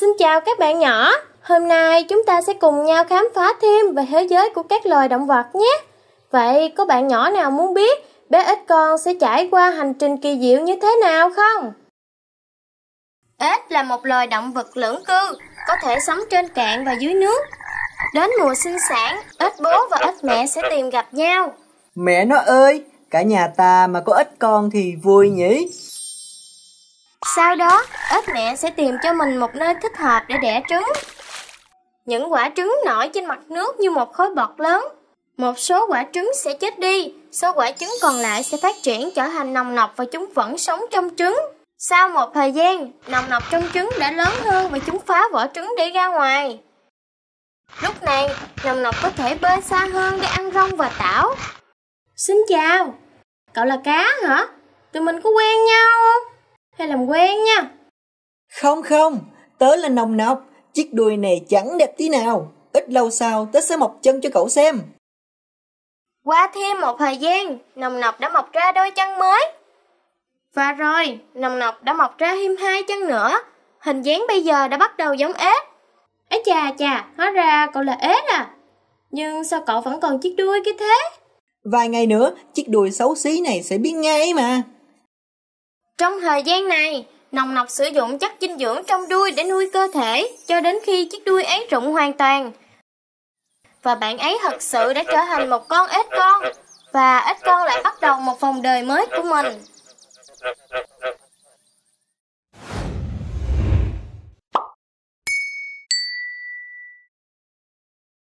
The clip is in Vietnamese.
Xin chào các bạn nhỏ. Hôm nay chúng ta sẽ cùng nhau khám phá thêm về thế giới của các loài động vật nhé. Vậy có bạn nhỏ nào muốn biết bé ếch con sẽ trải qua hành trình kỳ diệu như thế nào không? Ếch là một loài động vật lưỡng cư, có thể sống trên cạn và dưới nước. Đến mùa sinh sản, ếch bố và ếch mẹ sẽ tìm gặp nhau. Mẹ nó ơi, cả nhà ta mà có ếch con thì vui nhỉ? Sau đó, ếch mẹ sẽ tìm cho mình một nơi thích hợp để đẻ trứng. Những quả trứng nổi trên mặt nước như một khối bọt lớn. Một số quả trứng sẽ chết đi, số quả trứng còn lại sẽ phát triển trở thành nòng nọc và chúng vẫn sống trong trứng. Sau một thời gian, nòng nọc trong trứng đã lớn hơn và chúng phá vỏ trứng để ra ngoài. Lúc này, nòng nọc có thể bơi xa hơn để ăn rong và tảo. Xin chào, cậu là cá hả? Tụi mình có quen nhau không? hay làm quen nha. Không không, tớ là nồng nọc, chiếc đuôi này chẳng đẹp tí nào. Ít lâu sau tớ sẽ mọc chân cho cậu xem. Qua thêm một thời gian, nồng nọc đã mọc ra đôi chân mới. Và rồi, nồng nọc đã mọc ra thêm hai chân nữa. Hình dáng bây giờ đã bắt đầu giống ếch. Ấy chà chà, hóa ra cậu là ếch à. Nhưng sao cậu vẫn còn chiếc đuôi kia thế? Vài ngày nữa, chiếc đuôi xấu xí này sẽ biến ngay mà. Trong thời gian này, nòng nọc sử dụng chất dinh dưỡng trong đuôi để nuôi cơ thể cho đến khi chiếc đuôi ấy rụng hoàn toàn. Và bạn ấy thật sự đã trở thành một con ếch con và ếch con lại bắt đầu một vòng đời mới của mình.